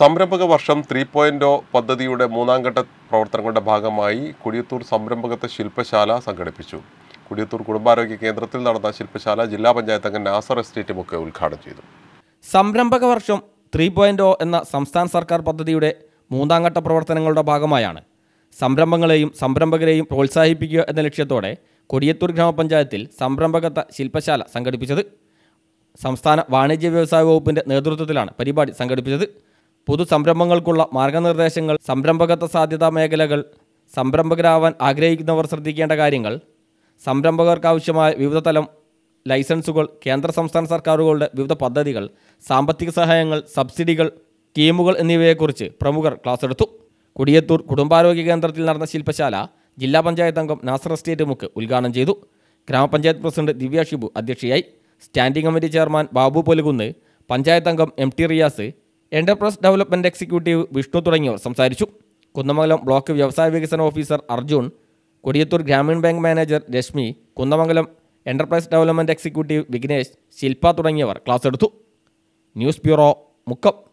സംരംഭക വർഷം three point O പദ്ധതിയുടെ മൂന്നാം ഘട്ട പ്രവർത്തനങ്ങളുടെ ഭാഗമായി കുടിയത്തൂർ സംരംഭകത്വ ശില്പശാല സംഘടിപ്പിച്ചു കുടിയത്തൂർ കുടുംബാരോഗ്യ കേന്ദ്രത്തിൽ നടന്ന ശില്പശാല ജില്ലാ പഞ്ചായത്ത് അംഗം നാസർ എസ്റ്റേറ്റ് മുഖ്യ ഉദ്ഘാടനം ചെയ്തു സംരംഭക വർഷം ത്രീ പോയിൻ്റ് ഒ എന്ന സംസ്ഥാന സർക്കാർ പദ്ധതിയുടെ മൂന്നാം ഘട്ട പ്രവർത്തനങ്ങളുടെ ഭാഗമായാണ് സംരംഭങ്ങളെയും സംരംഭകരെയും പ്രോത്സാഹിപ്പിക്കുക എന്ന ലക്ഷ്യത്തോടെ കൊടിയത്തൂർ ഗ്രാമപഞ്ചായത്തിൽ സംരംഭകത്വ ശില്പശാല സംഘടിപ്പിച്ചത് സംസ്ഥാന വാണിജ്യ വ്യവസായ വകുപ്പിൻ്റെ നേതൃത്വത്തിലാണ് പരിപാടി സംഘടിപ്പിച്ചത് പുതു സംരംഭങ്ങൾക്കുള്ള മാർഗനിർദ്ദേശങ്ങൾ സംരംഭകത്വ സാധ്യതാ മേഖലകൾ സംരംഭകരാവാൻ ആഗ്രഹിക്കുന്നവർ ശ്രദ്ധിക്കേണ്ട കാര്യങ്ങൾ സംരംഭകർക്കാവശ്യമായ വിവിധ തലം ലൈസൻസുകൾ കേന്ദ്ര സംസ്ഥാന സർക്കാരുകളുടെ വിവിധ പദ്ധതികൾ സാമ്പത്തിക സഹായങ്ങൾ സബ്സിഡികൾ സ്കീമുകൾ എന്നിവയെക്കുറിച്ച് പ്രമുഖർ ക്ലാസ് എടുത്തു കുടിയത്തൂർ കുടുംബാരോഗ്യ കേന്ദ്രത്തിൽ നടന്ന ശില്പശാല ജില്ലാ പഞ്ചായത്ത് അംഗം നാസർ എസ്റ്റേറ്റ് മുക്ക് ഉദ്ഘാടനം ചെയ്തു ഗ്രാമപഞ്ചായത്ത് പ്രസിഡന്റ് ദിവ്യ ഷിബു അധ്യക്ഷയായി standing committee chairman Babu Polukunnu panchayat അംഗം M T Riyas enterprise development executive Vishnu തുടങ്ങിയവർ സംസാരിച്ചു കുന്ദമംഗലം ബ്ലോക്ക് വ്യവസായ വികസന officer Arjun Kodiyathur Grameen bank manager Rashmi Kunnamangalam enterprise development executive Vignesh Shilpa തുടങ്ങിയവർ ക്ലാസ് എടുത്തു ന്യൂസ് ബ്യൂറോ മുക്കം